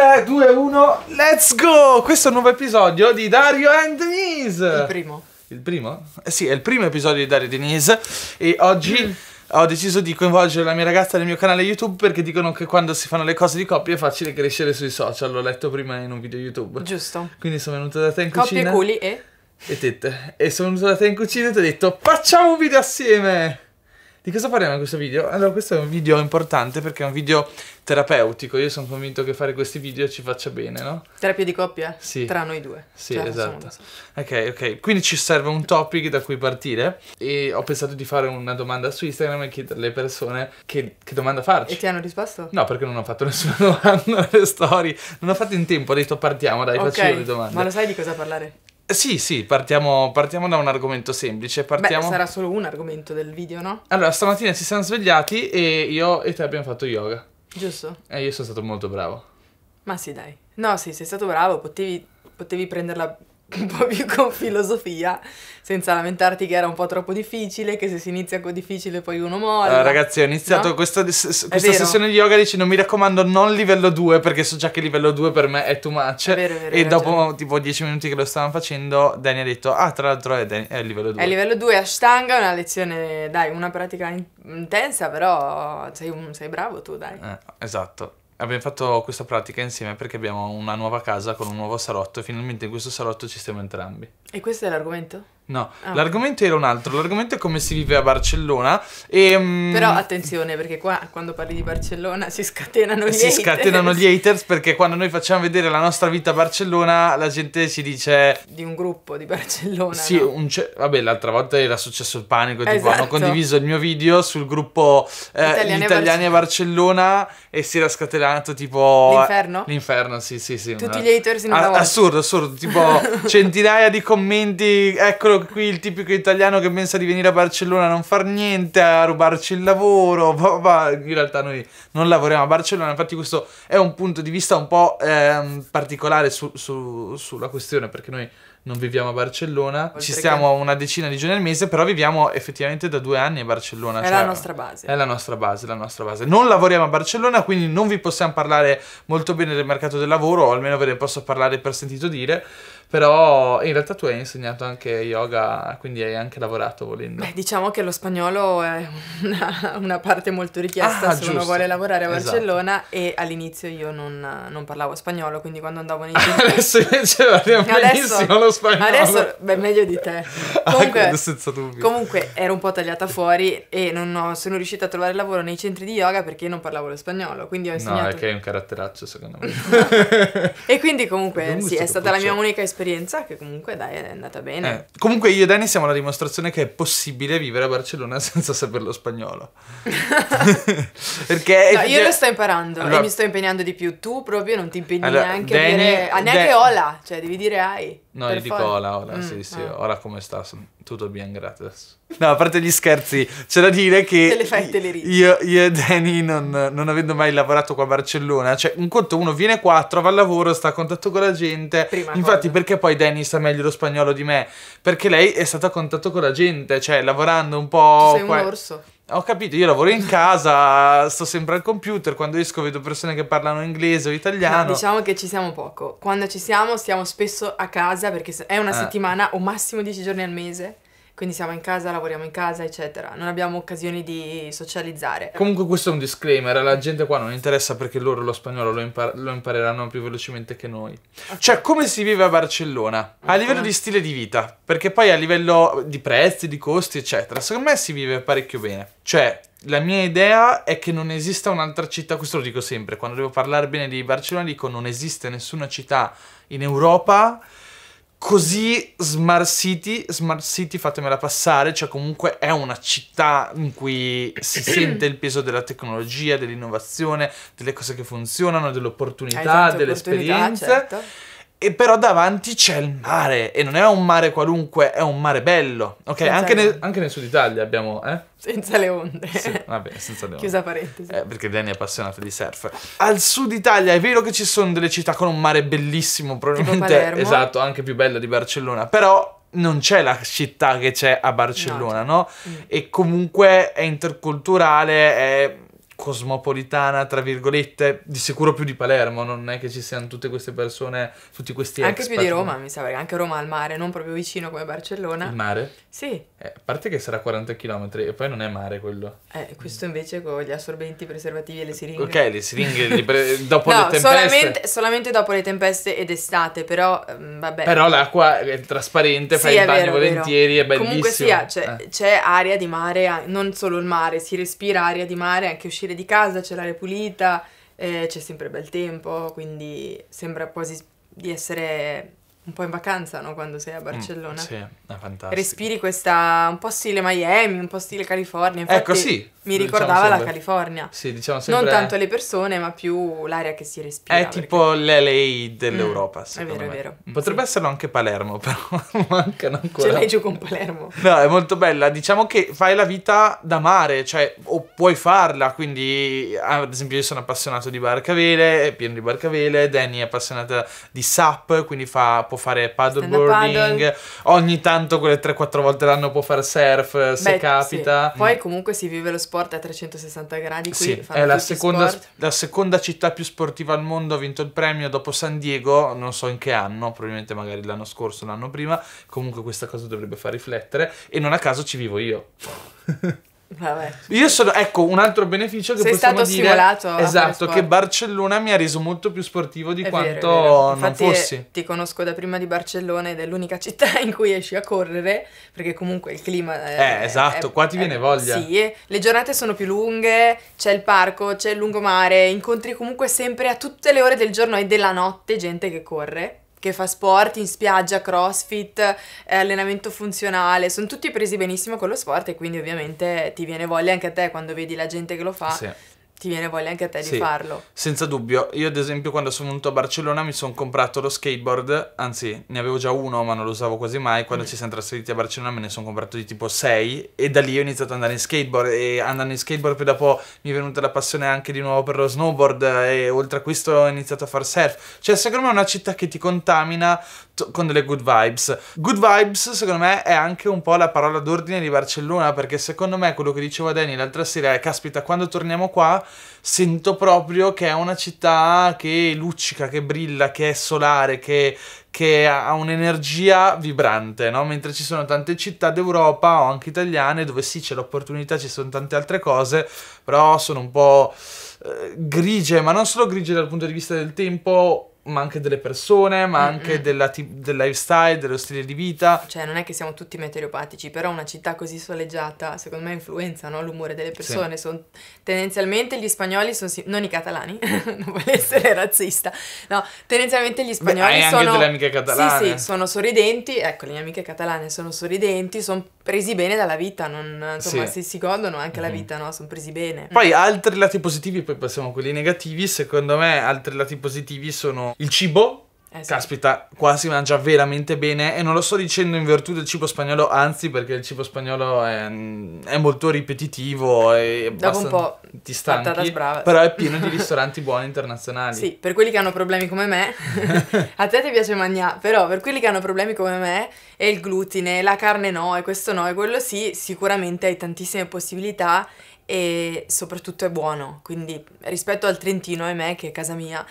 3, 2, 1, let's go! Questo è un nuovo episodio di Dario and Denise! Il primo. Il primo? Eh sì, è il primo episodio di Dario e Denise e oggi... Mm ho deciso di coinvolgere la mia ragazza nel mio canale YouTube perché dicono che quando si fanno le cose di coppia è facile crescere sui social. L'ho letto prima in un video YouTube. Giusto. Quindi sono venuta da te in cucina. Coppie, culi e... E tette. E sono venuto da te in cucina e ti ho detto facciamo un video assieme! Di cosa parliamo in questo video? Allora, questo è un video importante perché è un video terapeutico. Io sono convinto che fare questi video ci faccia bene, no? Terapia di coppia? Sì. Tra noi due. Sì, cioè, esatto. Ok, ok. Quindi ci serve un topic da cui partire e ho pensato di fare una domanda su Instagram e chiedere alle persone che, che domanda farci. E ti hanno risposto? No, perché non ho fatto nessuna domanda nelle storie. Non ho fatto in tempo, ho detto partiamo, dai, okay. faccio le domande. Ma lo sai di cosa parlare? Sì, sì, partiamo, partiamo, da un argomento semplice. Partiamo... Beh, sarà solo un argomento del video, no? Allora, stamattina ci siamo svegliati e io e te abbiamo fatto yoga. Giusto. E io sono stato molto bravo. Ma sì, dai. No, sì, sei stato bravo, potevi, potevi prenderla un po' più con filosofia, senza lamentarti che era un po' troppo difficile, che se si inizia con difficile poi uno muore. Allora, ragazzi, ho iniziato no? questa, questa sessione di yoga dicendo mi raccomando non livello 2 perché so già che livello 2 per me è too much. È vero, è vero, e dopo ragione. tipo 10 minuti che lo stavano facendo, Dani ha detto ah tra l'altro è, Dan- è livello 2. È livello 2 Ashtanga, una lezione, dai, una pratica in- intensa però sei, un, sei, bravo tu dai. Eh, esatto. Abbiamo fatto questa pratica insieme perché abbiamo una nuova casa con un nuovo salotto e finalmente in questo salotto ci stiamo entrambi. E questo è l'argomento? No, ah. l'argomento era un altro, l'argomento è come si vive a Barcellona. E, um... Però attenzione perché qua quando parli di Barcellona si scatenano gli si haters. Si scatenano gli haters perché quando noi facciamo vedere la nostra vita a Barcellona la gente si dice... Di un gruppo di Barcellona. Sì, no? ce... vabbè l'altra volta era successo il panico, esatto. hanno condiviso il mio video sul gruppo eh, Italiani, Italiani a, Barcellona. a Barcellona e si era scatenato tipo... L'inferno? L'inferno, sì sì sì. Tutti una... gli haters in una a- volta. Assurdo, assurdo, tipo centinaia di commenti, eccolo qui, il tipico italiano che pensa di venire a Barcellona a non far niente, a rubarci il lavoro, ma in realtà noi non lavoriamo a Barcellona, infatti questo è un punto di vista un po' ehm, particolare su, su, sulla questione, perché noi non viviamo a Barcellona, Oltre ci stiamo che... una decina di giorni al mese, però viviamo effettivamente da due anni a Barcellona. È cioè, la nostra base. È la nostra base, la nostra base. Non lavoriamo a Barcellona, quindi non vi possiamo parlare molto bene del mercato del lavoro, o almeno ve ne posso parlare per sentito dire. Però in realtà tu hai insegnato anche yoga, quindi hai anche lavorato volendo. Beh, diciamo che lo spagnolo è una, una parte molto richiesta ah, se giusto. uno vuole lavorare a esatto. Barcellona esatto. e all'inizio io non, non, parlavo spagnolo, quindi quando andavo nei gym... adesso invece parliamo benissimo lo spagnolo. Adesso, beh, meglio di te. Ah, ecco, comunque, ah, senza dubbio. Comunque ero un po' tagliata fuori e non ho, sono riuscita a trovare lavoro nei centri di yoga perché non parlavo lo spagnolo, quindi ho insegnato... No, è che è un caratteraccio secondo me. e quindi comunque, sì, è stata la mia unica esperienza un'esperienza che comunque dai è andata bene. Eh. Comunque io e Dani siamo la dimostrazione che è possibile vivere a Barcellona senza sapere lo spagnolo. Perché no, io lo sto imparando allora... e mi sto impegnando di più. Tu proprio non ti impegni allora, neanche Danny, a dire... Ah, neanche Dan... hola, cioè devi dire ai. No, io dico fare... ora, hola, mm, sì, sì, ah. hola come sta? Tutto bien, grazie. No, a parte gli scherzi, c'è da dire che... Delle fette le Io, io, e Danny, non, non, avendo mai lavorato qua a Barcellona, cioè un conto uno viene qua, trova il lavoro, sta a contatto con la gente. Prima Infatti cosa. perché poi Danny sa meglio lo spagnolo di me? Perché lei è stata a contatto con la gente, cioè lavorando un po'... Sei qua... un orso. Ho capito, io lavoro in casa, sto sempre al computer, quando esco vedo persone che parlano inglese o italiano. No, diciamo che ci siamo poco. Quando ci siamo stiamo spesso a casa perché è una eh. settimana o massimo dieci giorni al mese quindi siamo in casa, lavoriamo in casa, eccetera. Non abbiamo occasioni di socializzare. Comunque questo è un disclaimer, eh, la gente qua non interessa perché loro lo spagnolo lo, impar lo impareranno più velocemente che noi. Cioè, come si vive a Barcellona? A livello di stile di vita, perché poi a livello di prezzi, di costi, eccetera, secondo me si vive parecchio bene. Cioè, la mia idea è che non esista un'altra città, questo lo dico sempre, quando devo parlare bene di Barcellona dico non esiste nessuna città in Europa così Smart City, Smart City fatemela passare, cioè comunque è una città in cui si sente il peso della tecnologia, dell'innovazione, delle cose che funzionano, delle opportunità, esatto, delle esperienze. Certo e però davanti c'è il mare e non è un mare qualunque, è un mare bello. Ok, anche, le... nel, anche, nel sud Italia abbiamo, eh? Senza le onde. Sì, vabbè, senza le onde. Chiusa parentesi. Eh, perché Danny è appassionato di surf. Al sud Italia è vero che ci sono delle città con un mare bellissimo, probabilmente esatto, anche più bello di Barcellona, però non c'è la città che c'è a Barcellona, no? no? Certo. Mm. E comunque è interculturale, è cosmopolitana, tra virgolette, di sicuro più di Palermo, non è che ci siano tutte queste persone, tutti questi Anche expat, più di Roma, no? mi sa, perché anche Roma al mare, non proprio vicino come Barcellona. Il mare? Sì. Eh, a parte che sarà 40 km e poi non è mare quello. Eh, questo invece con gli assorbenti, i preservativi e le siringhe. Ok, le siringhe pre- dopo no, le tempeste. Solamente, solamente dopo le tempeste ed estate, però mm, vabbè. Però l'acqua è trasparente, sì, fai il bagno vero, volentieri, vero. è bellissimo. Comunque sia, c'è, eh. c'è aria di mare, non solo il mare, si respira aria di mare, anche uscire uscire di casa, c'è l'aria pulita, eh, c'è sempre bel tempo, quindi sembra quasi di essere un po' in vacanza, no? Quando sei a mm, Barcellona. Mm, sì, è fantastico. Respiri questa un po' stile Miami, un po' stile California. Ecco, infatti, ecco, sì mi diciamo ricordava diciamo la California. Sì, diciamo sempre... Non tanto le persone, ma più l'aria che si respira. È perché... tipo l'LA dell'Europa, mm, secondo me. È vero, me. è vero. Mm. Potrebbe sì. esserlo anche Palermo, però mancano ancora. Ce l'hai giù con Palermo. No, è molto bella. Diciamo che fai la vita da mare, cioè, o puoi farla, quindi... Ad esempio io sono appassionato di barcavele, è pieno di barcavele, Danny è appassionata di SAP, quindi fa, può fare paddleboarding, paddle. ogni tanto quelle 3-4 volte l'anno può fare surf, Beh, se capita. Sì. Poi mm. comunque si vive lo sport sport a 360 gradi. Qui sì, è la seconda, la seconda, città più sportiva al mondo, ha vinto il premio dopo San Diego, non so in che anno, probabilmente magari l'anno scorso, l'anno prima, comunque questa cosa dovrebbe far riflettere e non a caso ci vivo io. Vabbè. Io sono, ecco, un altro beneficio che Sei possiamo stato dire stimolato Esatto, che Barcellona mi ha reso molto più sportivo di è quanto vero, vero. non fossi. ti conosco da prima di Barcellona ed è l'unica città in cui esci a correre, perché comunque il clima è, Eh, esatto, è, qua ti viene voglia. Sì, le giornate sono più lunghe, c'è il parco, c'è il lungomare, incontri comunque sempre a tutte le ore del giorno e della notte gente che corre che fa sport in spiaggia, crossfit, eh, allenamento funzionale, sono tutti presi benissimo con lo sport e quindi ovviamente ti viene voglia anche a te quando vedi la gente che lo fa sì ti viene voglia anche a te sì, di farlo. Senza dubbio. Io, ad esempio, quando sono venuto a Barcellona mi sono comprato lo skateboard, anzi, ne avevo già uno, ma non lo usavo quasi mai. Quando mm. ci siamo trasferiti a Barcellona me ne sono comprato di tipo 6 e da lì ho iniziato ad andare in skateboard e andando in skateboard poi dopo mi è venuta la passione anche di nuovo per lo snowboard e oltre a questo ho iniziato a far surf. Cioè, secondo me è una città che ti contamina con delle good vibes. Good vibes, secondo me, è anche un po' la parola d'ordine di Barcellona, perché secondo me quello che diceva Danny l'altra sera è caspita, quando torniamo qua sento proprio che è una città che luccica, che brilla, che è solare, che, che ha un'energia vibrante, no? mentre ci sono tante città d'Europa o anche italiane dove sì c'è l'opportunità, ci sono tante altre cose, però sono un po' eh, grigie, ma non solo grigie dal punto di vista del tempo ma anche delle persone, ma mm, anche mm. della, del lifestyle, dello stile di vita. Cioè, non è che siamo tutti meteoropatici, però una città così soleggiata, secondo me, influenza no? l'umore delle persone. Sì. Son, tendenzialmente gli spagnoli sono. non i catalani, non vuole essere razzista. No, tendenzialmente gli spagnoli Beh, sono. Anche delle amiche catalane. Sì, sì, sono sorridenti. Ecco, le mie amiche catalane sono sorridenti, sono presi bene dalla vita, non, insomma, sì. se si godono anche mm -hmm. la mhm. vita, no? Sono presi bene. Poi mm. altri lati positivi, poi passiamo a quelli negativi, secondo me altri lati positivi sono il cibo, eh sì. Caspita, qua si mangia veramente bene e non lo sto dicendo in virtù del cibo spagnolo, anzi perché il cibo spagnolo è, è molto ripetitivo e Dopo un po' ti stanchi, però è pieno di ristoranti buoni internazionali. Sì, per quelli che hanno problemi come me, a te ti piace mangiare, però per quelli che hanno problemi come me e il glutine, la carne no e questo no e quello sì, sicuramente hai tantissime possibilità e soprattutto è buono, quindi rispetto al Trentino e me che è casa mia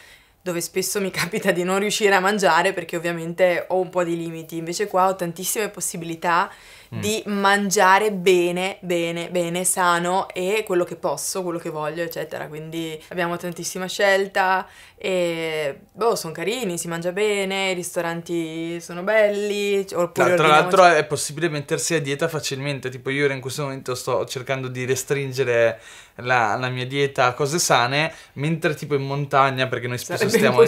dove spesso mi capita di non riuscire a mangiare perché ovviamente ho un po' di limiti, invece qua ho tantissime possibilità Mm. di mangiare bene, bene, bene, sano e quello che posso, quello che voglio, eccetera. Quindi abbiamo tantissima scelta e boh, sono carini, si mangia bene, i ristoranti sono belli. Oppure tra l'altro è possibile mettersi a dieta facilmente, tipo io in questo momento sto cercando di restringere la, la mia dieta a cose sane, mentre tipo in montagna, perché noi spesso, stiamo,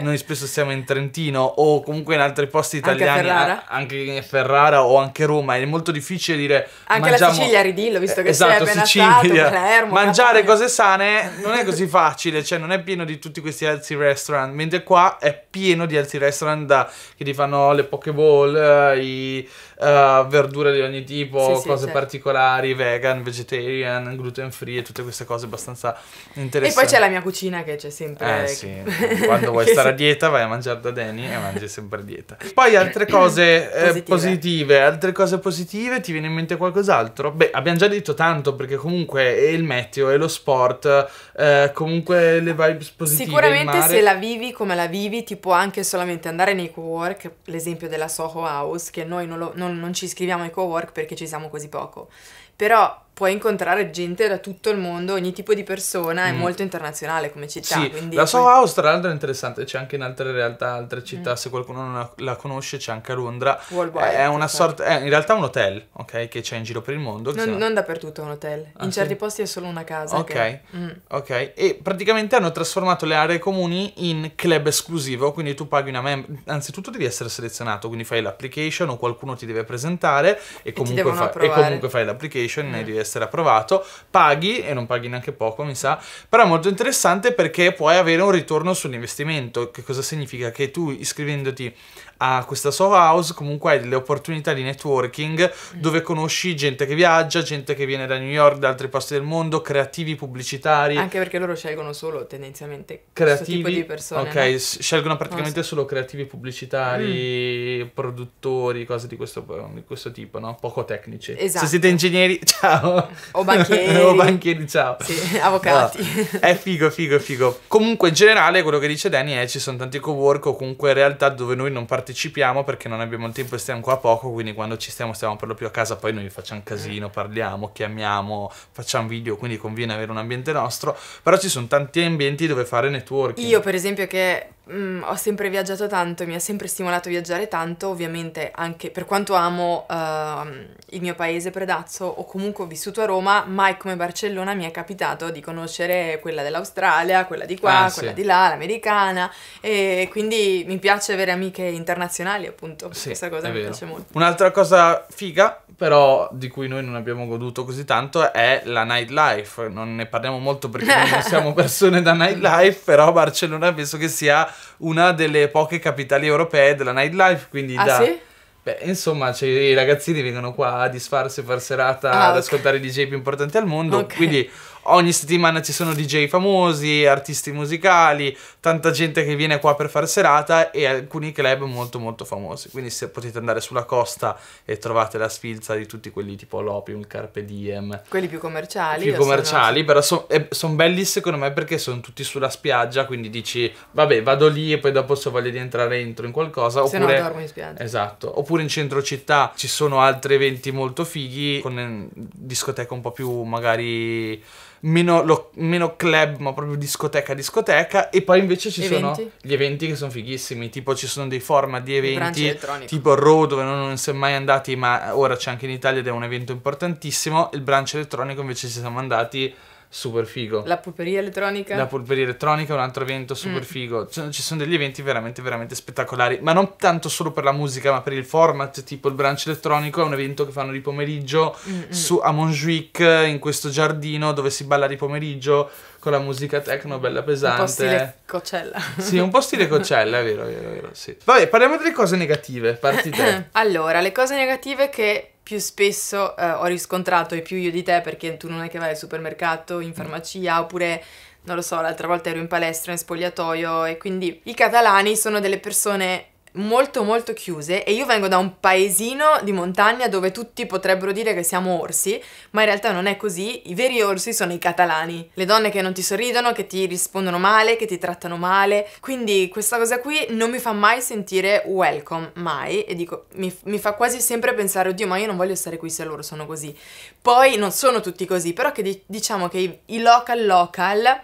noi spesso stiamo in Trentino o comunque in altri posti italiani, anche a Ferrara, anche a Ferrara o anche Roma è molto difficile dire... Anche mangiamo... la Sicilia, ridillo, visto che eh, esatto, sei appena Sicilia. stato, Palermo... Mangiare cose sane non è così facile, cioè non è pieno di tutti questi healthy restaurant, mentre qua è pieno di healthy restaurant da, che ti fanno le pokeball, eh, i, uh, verdure di ogni tipo, sì, cose sì, particolari, certo. vegan, vegetarian, gluten free e tutte queste cose abbastanza interessanti. E poi c'è la mia cucina che c'è sempre... Eh che... sì, quando vuoi stare a dieta vai a mangiare da Danny e mangi sempre a dieta. Poi altre cose eh, positive. positive, altre cose positive positive, ti viene in mente qualcos'altro? Beh, abbiamo già detto tanto perché comunque è il meteo, è lo sport, eh, comunque le vibes positive. Sicuramente se la vivi come la vivi, ti può anche solamente andare nei co-work, l'esempio della Soho House, che noi non, lo, non, non ci iscriviamo ai co-work perché ci siamo così poco. Però puoi incontrare gente da tutto il mondo, ogni tipo di persona, è mm. molto internazionale come città. Sì, quindi... la Soho House tra l'altro è interessante, c'è anche in altre realtà, altre città, mm. se qualcuno non la conosce c'è anche a Londra. Worldwide, è una certo. sorta, è in realtà un hotel, ok, che c'è in giro per il mondo. Non, non dappertutto è un hotel, ah, in certi posti è solo una casa. Ok, che... mm. ok, e praticamente hanno trasformato le aree comuni in club esclusivo, quindi tu paghi una mem- anzitutto devi essere selezionato, quindi fai l'application o qualcuno ti deve presentare e, e comunque, fa- e comunque fai l'application e mm. devi essere essere approvato, paghi, e non paghi neanche poco mi sa, però è molto interessante perché puoi avere un ritorno sull'investimento, che cosa significa? Che tu iscrivendoti a questa sua house comunque hai delle opportunità di networking mm. dove conosci gente che viaggia, gente che viene da New York, da altri posti del mondo, creativi, pubblicitari. Anche perché loro scelgono solo tendenzialmente creativi, tipo di persone. Ok, no? scelgono praticamente oh, solo creativi pubblicitari, mm. produttori, cose di questo, di questo, tipo, no? Poco tecnici. Esatto. Se siete ingegneri, ciao. O banchieri. o banchieri, ciao. Sì, avvocati. No. È figo, figo, figo. Comunque in generale quello che dice Danny è ci sono tanti co-work o comunque realtà dove noi non partiamo partecipiamo perché non abbiamo il tempo e stiamo qua poco, quindi quando ci stiamo stiamo per lo più a casa, poi noi facciamo casino, mm. parliamo, chiamiamo, facciamo video, quindi conviene avere un ambiente nostro, però ci sono tanti ambienti dove fare networking. Io per esempio che Mm, ho sempre viaggiato tanto, mi ha sempre stimolato viaggiare tanto, ovviamente anche per quanto amo uh, il mio paese predazzo o comunque ho vissuto a Roma, mai come Barcellona mi è capitato di conoscere quella dell'Australia, quella di qua, ah, quella sì. di là, l'americana e quindi mi piace avere amiche internazionali appunto, sì, questa cosa mi vero. piace molto. Un'altra cosa figa però di cui noi non abbiamo goduto così tanto è la nightlife, non ne parliamo molto perché non siamo persone da nightlife, però Barcellona penso che sia una delle poche capitali europee della nightlife, quindi ah, da... Sì? Beh, insomma, cioè, i ragazzini vengono qua a disfarsi per serata ah, ad okay. ascoltare i DJ più importanti al mondo, okay. quindi ogni settimana ci sono DJ famosi, artisti musicali, tanta gente che viene qua per fare serata e alcuni club molto molto famosi. Quindi se potete andare sulla costa e trovate la sfilza di tutti quelli tipo l'Opium, il Carpe Diem. Quelli più commerciali. Più commerciali, sono... però sono eh, son belli secondo me perché sono tutti sulla spiaggia, quindi dici vabbè vado lì e poi dopo se voglio di entrare entro in qualcosa. Se oppure... no dormo in spiaggia. Esatto. Oppure in centro città ci sono altri eventi molto fighi con eh, discoteche un po' più magari meno, lo, meno, club, ma proprio discoteca discoteca. E poi invece ci eventi. sono gli eventi che sono fighissimi. Tipo ci sono dei format di eventi tipo Road, dove non, non è mai andati, ma ora c'è anche in Italia ed è un evento importantissimo. Il branch elettronico invece ci siamo andati super figo. La polperia elettronica. La polperia elettronica, un altro evento super mm. figo. Ci, ci sono degli eventi veramente, veramente spettacolari, ma non tanto solo per la musica, ma per il format, tipo il branch elettronico, è un evento che fanno di pomeriggio su, a Montjuic, in questo giardino dove si balla di pomeriggio con la musica techno bella pesante. Un po' stile Coccella. Sì, un po' stile Coccella, è vero, è vero, è vero, sì. Vabbè, parliamo delle cose negative, parti te. allora, le cose negative che più spesso eh, ho riscontrato e più io di te perché tu non è che vai al supermercato, in mm. farmacia oppure non lo so, l'altra volta ero in palestra in spogliatoio e quindi i catalani sono delle persone molto molto chiuse e io vengo da un paesino di montagna dove tutti potrebbero dire che siamo orsi, ma in realtà non è così, i veri orsi sono i catalani, le donne che non ti sorridono, che ti rispondono male, che ti trattano male, quindi questa cosa qui non mi fa mai sentire welcome, mai, e dico, mi, mi fa quasi sempre pensare, oddio ma io non voglio stare qui se loro sono così. Poi non sono tutti così, però che di diciamo che i, i local local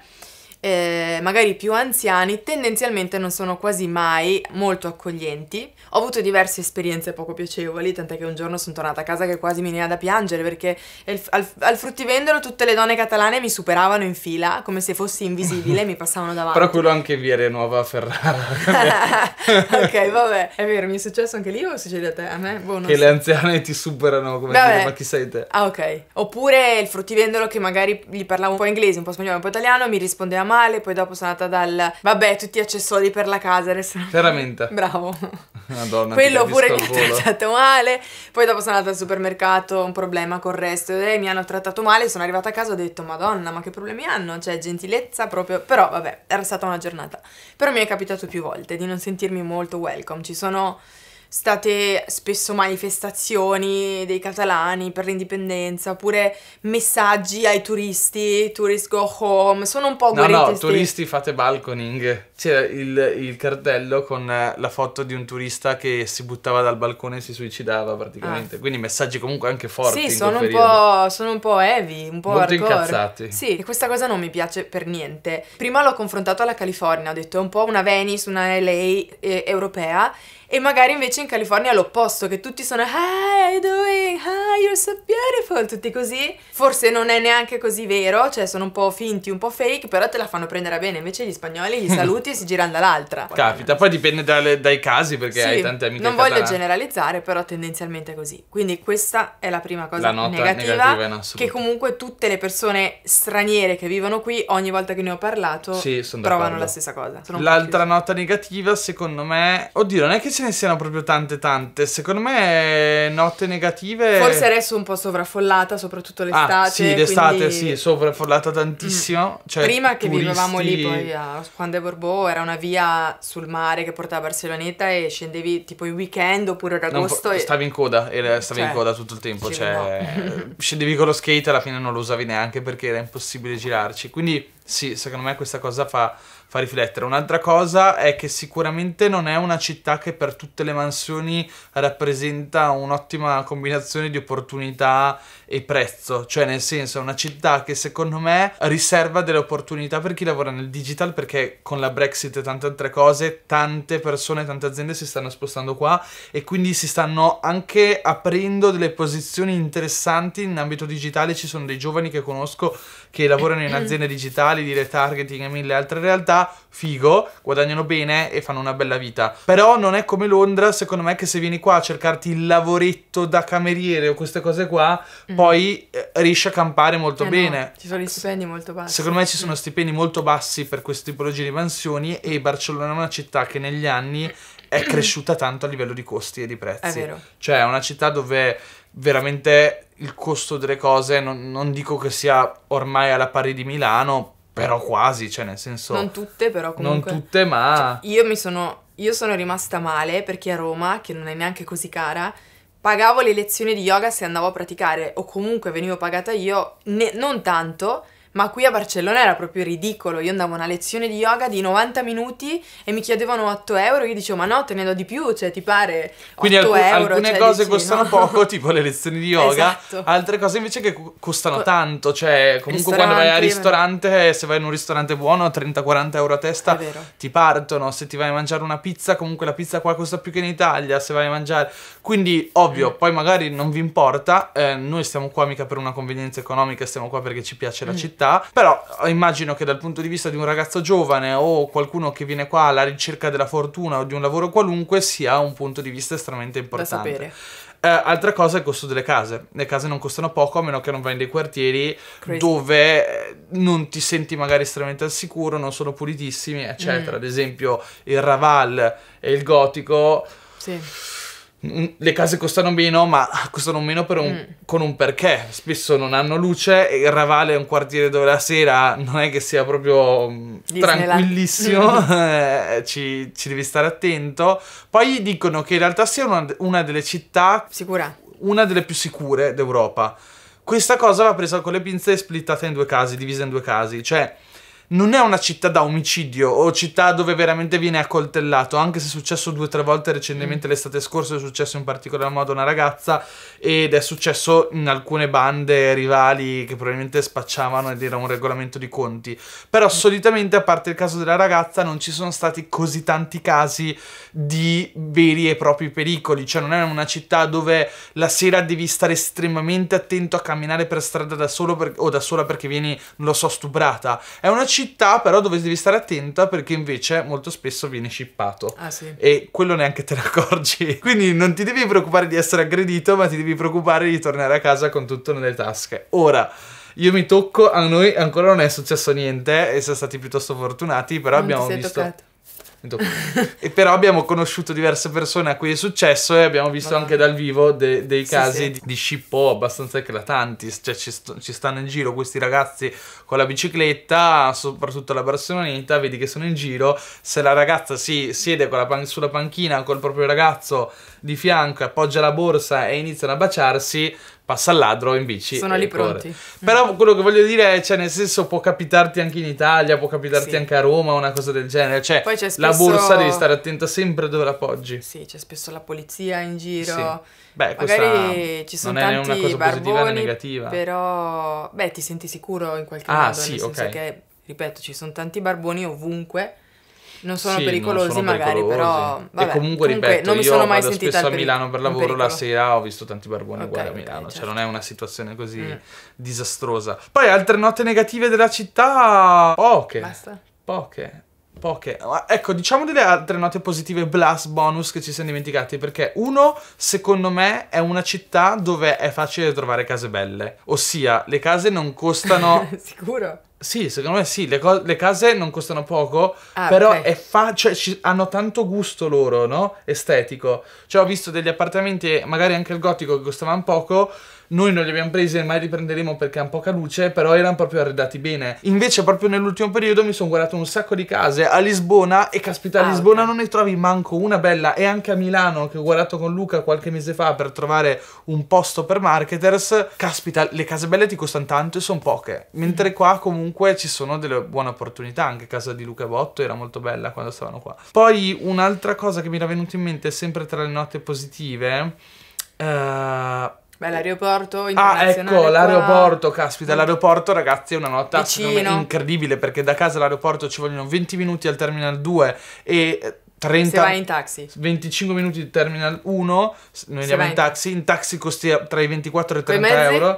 eh, magari più anziani, tendenzialmente non sono quasi mai molto accoglienti. Ho avuto diverse esperienze poco piacevoli, tant'è che un giorno sono tornata a casa che quasi mi veniva da piangere perché al, al, fruttivendolo tutte le donne catalane mi superavano in fila come se fossi invisibile e mi passavano davanti. Però quello anche via Nuova a Ferrara. ok, vabbè, è vero, mi è successo anche lì o succede a te? A me? Boh, che so. le anziane ti superano come vabbè. dire, ma chi sei te? Ah, ok. Oppure il fruttivendolo che magari gli parlavo un po' inglese, un po' spagnolo, un po' italiano, mi rispondeva ma male, poi dopo sono andata dal vabbè, tutti gli accessori per la casa, adesso Veramente. Bravo. Madonna, Quello pure mi ha trattato male. Poi dopo sono andata al supermercato, un problema col resto e mi hanno trattato male, sono arrivata a casa e ho detto "Madonna, ma che problemi hanno?" Cioè, gentilezza proprio, però vabbè, era stata una giornata. Però mi è capitato più volte di non sentirmi molto welcome. Ci sono state spesso manifestazioni dei catalani per l'indipendenza, oppure messaggi ai turisti, tourist go home, sono un po' No, no, ste... turisti fate balconing. C'era il, il, cartello con la foto di un turista che si buttava dal balcone e si suicidava praticamente, ah. quindi messaggi comunque anche forti Sì, sono un, po', sono un po' heavy, un po' Molto hardcore. incazzati. Sì, e questa cosa non mi piace per niente. Prima l'ho confrontato alla California, ho detto è un po' una Venice, una LA eh, europea e magari invece in California è l'opposto, che tutti sono Hi, you doing? Hi, you're so beautiful, tutti così. Forse non è neanche così vero, cioè sono un po' finti, un po' fake, però te la fanno prendere bene. Invece gli spagnoli li saluti e si girano dall'altra. Capita, poi dipende dalle, dai casi perché sì, hai tante amiche Non voglio generalizzare, però tendenzialmente è così. Quindi questa è la prima cosa la nota negativa, negativa che comunque tutte le persone straniere che vivono qui, ogni volta che ne ho parlato, sì, trovano la stessa cosa. L'altra nota negativa secondo me, oddio, non è che c'è ne siano proprio tante tante. Secondo me notte negative... Forse adesso un po' sovraffollata, soprattutto ah, l'estate. Ah, sì, l'estate quindi... sì, sovraffollata tantissimo. Mm. Cioè, Prima che turisti... vivevamo lì poi a Juan de Borbò era una via sul mare che portava a Barceloneta e scendevi tipo i weekend oppure ad agosto. No, e... Stavi in coda, mm, stavi cioè, in coda tutto il tempo. Cioè, no. scendevi con lo skate alla fine non lo usavi neanche perché era impossibile girarci. Quindi sì, secondo me questa cosa fa fa riflettere. Un'altra cosa è che sicuramente non è una città che per tutte le mansioni rappresenta un'ottima combinazione di opportunità e prezzo, cioè nel senso è una città che secondo me riserva delle opportunità per chi lavora nel digital perché con la Brexit e tante altre cose tante persone, tante aziende si stanno spostando qua e quindi si stanno anche aprendo delle posizioni interessanti in ambito digitale, ci sono dei giovani che conosco che lavorano in aziende digitali di retargeting e mille altre realtà figo, guadagnano bene e fanno una bella vita. Però non è come Londra, secondo me, che se vieni qua a cercarti il lavoretto da cameriere o queste cose qua, mm. poi eh, riesci a campare molto eh bene. No, ci sono gli stipendi molto bassi. Secondo me ci sono mm. stipendi molto bassi per queste tipologie di mansioni e Barcellona è una città che negli anni è cresciuta tanto a livello di costi e di prezzi. È vero. cioè è una città dove veramente il costo delle cose non, non dico che sia ormai alla pari di Milano, però quasi, cioè nel senso... Non tutte, però comunque... Non tutte, ma... Cioè, io mi sono... Io sono rimasta male perché a Roma, che non è neanche così cara, pagavo le lezioni di yoga se andavo a praticare o comunque venivo pagata io, ne, non tanto, ma qui a Barcellona era proprio ridicolo. Io andavo a una lezione di yoga di 90 minuti e mi chiedevano 8 euro. Io dicevo, ma no, te ne do di più, cioè ti pare. Quindi alc- euro, alcune cioè, cose dici, costano no? poco, tipo le lezioni di yoga, esatto. altre cose invece che costano Co- tanto. Cioè, comunque quando vai al ristorante, se vai in un ristorante buono, 30-40 euro a testa ti partono. Se ti vai a mangiare una pizza, comunque la pizza qua costa più che in Italia. Se vai a mangiare. Quindi, ovvio, mm. poi magari non vi importa. Eh, noi stiamo qua mica per una convenienza economica, stiamo qua perché ci piace mm. la città città, però immagino che dal punto di vista di un ragazzo giovane o qualcuno che viene qua alla ricerca della fortuna o di un lavoro qualunque sia un punto di vista estremamente importante. Da sapere. Eh, altra cosa è il costo delle case. Le case non costano poco a meno che non vai in dei quartieri Crazy. dove eh, non ti senti magari estremamente al sicuro, non sono pulitissimi, eccetera. Mm. Ad esempio il Raval e il Gotico. Sì Mm, le case costano meno, ma costano meno un, mm. con un perché. Spesso non hanno luce e il Ravale è un quartiere dove la sera non è che sia proprio mm, Disneyland. tranquillissimo, eh, ci, ci, devi stare attento. Poi dicono che in realtà sia una, una delle città... Sicura. Una delle più sicure d'Europa. Questa cosa va presa con le pinze e splittata in due casi, divisa in due casi. Cioè non è una città da omicidio o città dove veramente viene accoltellato, anche se è successo due o tre volte recentemente mm. l'estate scorsa, è successo in particolar modo a una ragazza ed è successo in alcune bande rivali che probabilmente spacciavano ed era un regolamento di conti. Però mm. solitamente, a parte il caso della ragazza, non ci sono stati così tanti casi di veri e propri pericoli, cioè non è una città dove la sera devi stare estremamente attento a camminare per strada da solo per... o da sola perché vieni, non lo so, stuprata. È una città città però dove devi stare attenta perché invece molto spesso viene shippato. Ah, sì. E quello neanche te ne accorgi. Quindi non ti devi preoccupare di essere aggredito, ma ti devi preoccupare di tornare a casa con tutto nelle tasche. Ora io mi tocco, a noi ancora non è successo niente eh, e siamo stati piuttosto fortunati, però non abbiamo visto... Toccato e però abbiamo conosciuto diverse persone a cui è successo e abbiamo visto anche dal vivo de dei casi sì, sì. di scippò abbastanza eclatanti, cioè ci, st ci, stanno in giro questi ragazzi con la bicicletta, soprattutto alla Barceloneta, vedi che sono in giro, se la ragazza si siede pan sulla panchina col proprio ragazzo di fianco, appoggia la borsa e iniziano a baciarsi, passa al ladro in bici. Sono lì corre. pronti. Però mm. quello che voglio dire è, cioè, nel senso, può capitarti anche in Italia, può capitarti sì. anche a Roma, una cosa del genere. Cioè, spesso... la borsa devi stare attenta sempre dove la poggi. Sì, c'è spesso la polizia in giro. Sì. Beh, Magari ci sono non tanti è una cosa barboni, positiva né negativa. Però, beh, ti senti sicuro in qualche ah, modo. Sì, nel senso che, ripeto, ci sono tanti barboni ovunque non sono sì, pericolosi non sono magari, però... Vabbè. E comunque, ripeto, comunque, non mi sono mai sentita spesso a Milano per lavoro, la sera ho visto tanti barboni okay, uguali a Milano, okay, cioè, certo. cioè non è una situazione così mm. disastrosa. Poi altre note negative della città... Poche. Basta. Poche poche. Ah, ecco, diciamo delle altre note positive blast bonus che ci siamo dimenticati. Perché uno, secondo me, è una città dove è facile trovare case belle. Ossia, le case non costano. Sicuro? Sì, secondo me sì, le, co- le case non costano poco, ah, però okay. è fa- cioè, ci- hanno tanto gusto loro, no? Estetico. Cioè ho visto degli appartamenti, magari anche il gotico, che costavano poco, noi non li abbiamo presi e mai li prenderemo perché hanno poca luce, però erano proprio arredati bene. Invece proprio nell'ultimo periodo mi sono guardato un sacco di case a Lisbona e caspita a ah, Lisbona ah, okay. non ne trovi manco una bella e anche a Milano che ho guardato con Luca qualche mese fa per trovare un posto per marketers, caspita le case belle ti costano tanto e sono poche. Mentre qua comunque ci sono delle buone opportunità, anche casa di Luca Botto era molto bella quando stavano qua. Poi un'altra cosa che mi era venuta in mente sempre tra le note positive Uh, Beh, l'aeroporto ah, internazionale. Ah, ecco, l'aeroporto, qua... caspita, l'aeroporto ragazzi è una nota me, incredibile perché da casa all'aeroporto ci vogliono 20 minuti al Terminal 2 e 30, eh, se vai in taxi 25 minuti di Terminal 1 noi andiamo in taxi in taxi costa tra i 24 e i 30 euro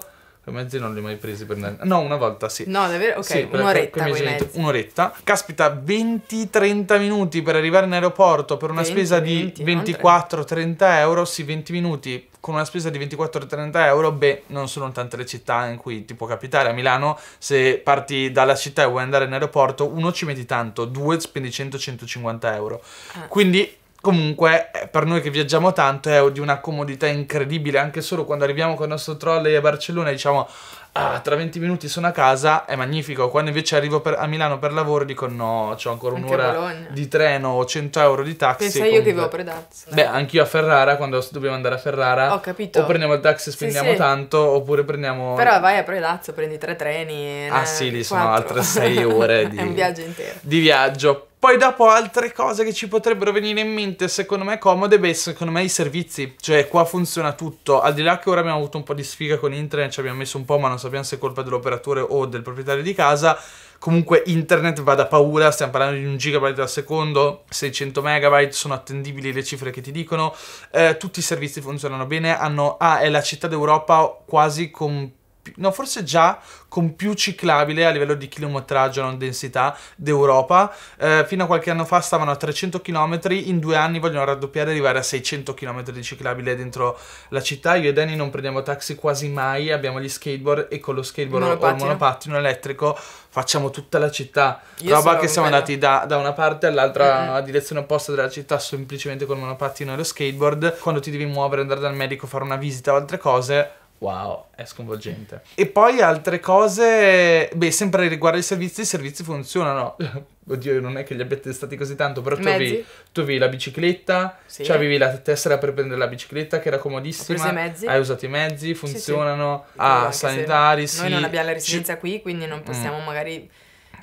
i mezzi non li ho mai presi per niente. No, una volta sì. No, davvero? Ok, sì, un'oretta. Genitori, un'oretta. Caspita, 20-30 minuti per arrivare in aeroporto per una 20, spesa 20, di 24-30 euro. Sì, 20 minuti con una spesa di 24-30 euro. Beh, non sono tante le città in cui ti può capitare. A Milano, se parti dalla città e vuoi andare in aeroporto, uno ci metti tanto, due spendi 100-150 euro. Ah. Quindi comunque eh, per noi che viaggiamo tanto è di una comodità incredibile anche solo quando arriviamo con il nostro trolley a Barcellona e diciamo ah, tra 20 minuti sono a casa è magnifico quando invece arrivo per, a Milano per lavoro dico no ho ancora un'ora di treno o 100 euro di taxi pensa comunque... io che vivo a Predazzo beh anch'io a Ferrara quando dobbiamo andare a Ferrara ho capito o prendiamo il taxi e spendiamo sì, sì. tanto oppure prendiamo però vai a Predazzo prendi tre treni ah sì lì sono altre sei ore di... è un viaggio intero di viaggio poi dopo altre cose che ci potrebbero venire in mente, secondo me comode, beh, secondo me i servizi. Cioè qua funziona tutto, al di là che ora abbiamo avuto un po' di sfiga con internet, ci abbiamo messo un po', ma non sappiamo se è colpa dell'operatore o del proprietario di casa. Comunque internet va da paura, stiamo parlando di un gigabyte al secondo, 600 megabyte, sono attendibili le cifre che ti dicono. Eh, tutti i servizi funzionano bene, hanno, ah, è la città d'Europa quasi con no, forse già con più ciclabile a livello di chilometraggio, non densità, d'Europa. Eh, fino a qualche anno fa stavano a 300 km, in due anni vogliono raddoppiare e arrivare a 600 km di ciclabile dentro la città. Io e Danny non prendiamo taxi quasi mai, abbiamo gli skateboard e con lo skateboard monopattino. o il monopattino elettrico facciamo tutta la città. Io roba che siamo andati da, da, una parte all'altra, mm-hmm. direzione opposta della città, semplicemente col monopattino e lo skateboard. Quando ti devi muovere, andare dal medico, fare una visita o altre cose Wow, è sconvolgente. E poi altre cose, beh, sempre riguardo ai servizi, i servizi funzionano. Oddio, non è che li abbia testati così tanto, però tu avevi, tu avevi, la bicicletta, sì. cioè avevi la tessera per prendere la bicicletta che era comodissima. Hai usato i mezzi. Hai usato i mezzi, funzionano. Sì, sì. Ah, sanitari, Noi non abbiamo la residenza Ci... qui, quindi non possiamo mm. magari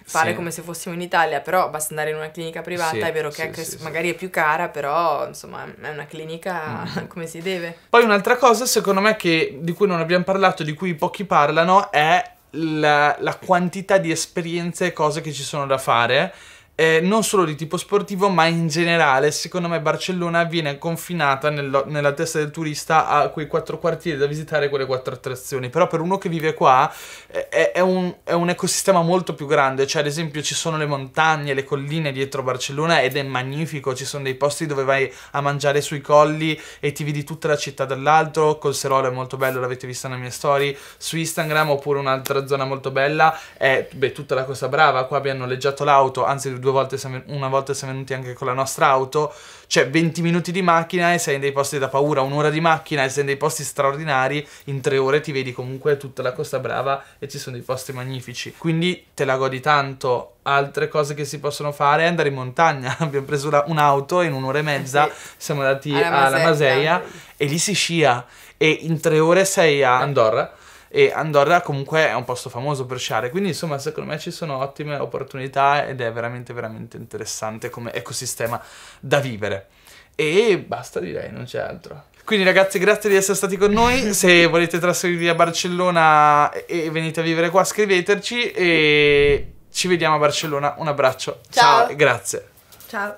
fare sì. come se fossimo in Italia, però basta andare in una clinica privata, sì, è vero che sì, è magari è più cara, però insomma è una clinica mm. come si deve. Poi un'altra cosa secondo me che, di cui non abbiamo parlato, di cui pochi parlano, è la, la quantità di esperienze e cose che ci sono da fare eh, non solo di tipo sportivo, ma in generale, secondo me Barcellona viene confinata nel, nella testa del turista a quei quattro quartieri da visitare, quelle quattro attrazioni. Però per uno che vive qua eh, è, è, un, è un ecosistema molto più grande, cioè ad esempio ci sono le montagne, le colline dietro Barcellona ed è magnifico, ci sono dei posti dove vai a mangiare sui colli e ti vedi tutta la città dall'alto, col Serolo è molto bello, l'avete vista nella mia story su Instagram oppure un'altra zona molto bella è beh, tutta la Costa Brava, qua abbiamo noleggiato l'auto, anzi due volte, una volta siamo venuti anche con la nostra auto, cioè 20 minuti di macchina e sei in dei posti da paura, un'ora di macchina e sei in dei posti straordinari, in tre ore ti vedi comunque tutta la Costa Brava e ci sono dei posti magnifici, quindi te la godi tanto. Altre cose che si possono fare è andare in montagna, abbiamo preso la, un'auto in un'ora e mezza, eh sì. siamo andati alla, alla Maseia e lì si scia e in tre ore sei a Andorra e Andorra comunque è un posto famoso per sciare, quindi insomma secondo me ci sono ottime opportunità ed è veramente veramente interessante come ecosistema da vivere. E basta direi, non c'è altro. Quindi ragazzi, grazie di essere stati con noi. Se volete trasferirvi a Barcellona e venite a vivere qua, scriveteci e ci vediamo a Barcellona. Un abbraccio. Ciao, Ciao grazie. Ciao.